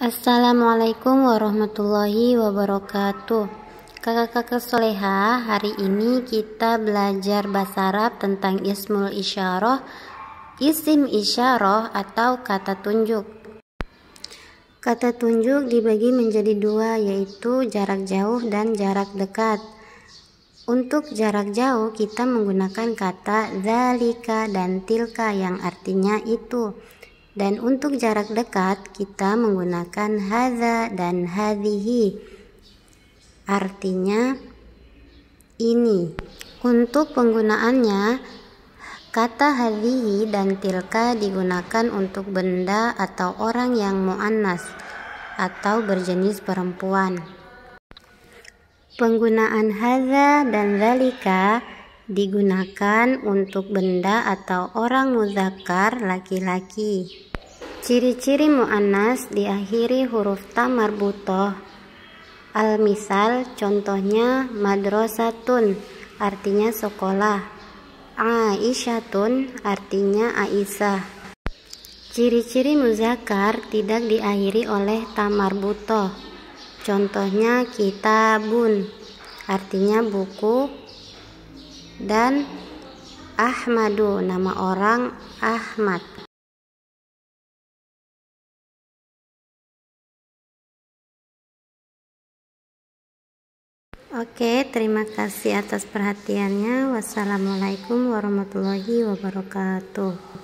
Assalamualaikum warahmatullahi wabarakatuh. Kakak-kakak soleha, hari ini kita belajar bahasa Arab tentang ismul isyarah, isim isyarah atau kata tunjuk. Kata tunjuk dibagi menjadi dua yaitu jarak jauh dan jarak dekat. Untuk jarak jauh kita menggunakan kata zalika dan tilka yang artinya itu. Dan untuk jarak dekat kita menggunakan haza dan hadhihi. Artinya ini. Untuk penggunaannya kata hadhihi dan tilka digunakan untuk benda atau orang yang muannas atau berjenis perempuan. Penggunaan haza dan zalika digunakan untuk benda atau orang muzakkar laki-laki. Ciri-ciri mu'anas diakhiri huruf ta marbutoh. Al-misal contohnya madrosatun, artinya sekolah. Aisyatun artinya Aisyah. Ciri-ciri muzakkar tidak diakhiri oleh ta marbutoh. Contohnya kitabun artinya buku dan Ahmadu nama orang Ahmad Oke, terima kasih atas perhatiannya. Wassalamualaikum warahmatullahi wabarakatuh.